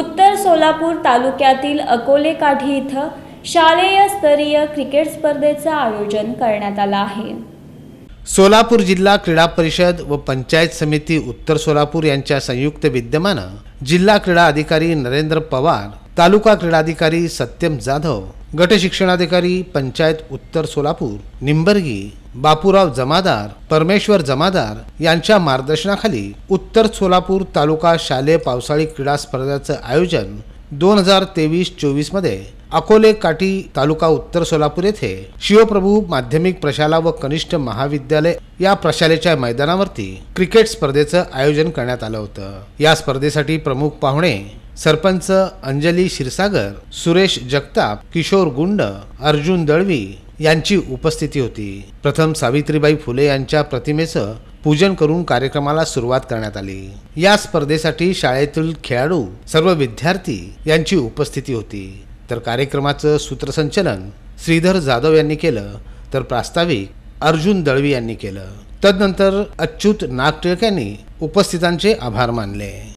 उत्तर सोलापूर तालुक्यातील अकोलेकाठी इथं शालेय स्तरीय क्रिकेट स्पर्धेचं आयोजन करण्यात आलं आहे सोलापूर जिल्हा क्रीडा परिषद व पंचायत समिती उत्तर सोलापूर यांच्या संयुक्त विद्यमानं जिल्हा क्रीडा अधिकारी नरेंद्र पवार तालुका क्रीडाधिकारी सत्यम जाधव गट शिक्षणाधिकारी पंचायत उत्तर सोलापूर निंबर्गी बापूराव जमादार परमेश्वर जमादार यांच्या मार्गदर्शनाखाली उत्तर सोलापूर तालुका शालेय पावसाळी क्रीडा स्पर्धेचं आयोजन दोन हजार तेवीस मध्ये अकोले काठी तालुका उत्तर सोलापूर येथे शिवप्रभू माध्यमिक प्रशाला व कनिष्ठ महाविद्यालय या प्रशालेच्या मैदानावरती क्रिकेट स्पर्धेचं आयोजन करण्यात आलं होतं या स्पर्धेसाठी प्रमुख पाहुणे सरपंच अंजली क्षीरसागर सुरेश जगताप किशोर गुंड अर्जुन दळवी यांची उपस्थिती होती प्रथम सावित्रीबाई फुले यांच्या प्रतिमेचं पूजन करून कार्यक्रमाला सुरुवात करण्यात आली या स्पर्धेसाठी शाळेतील खेळाडू सर्व विद्यार्थी यांची उपस्थिती होती तर कार्यक्रमाचं सूत्रसंचलन श्रीधर जाधव यांनी केलं तर प्रास्ताविक अर्जुन दळवी यांनी केलं तदनंतर अच्युत नागटिळक यांनी उपस्थितांचे आभार मानले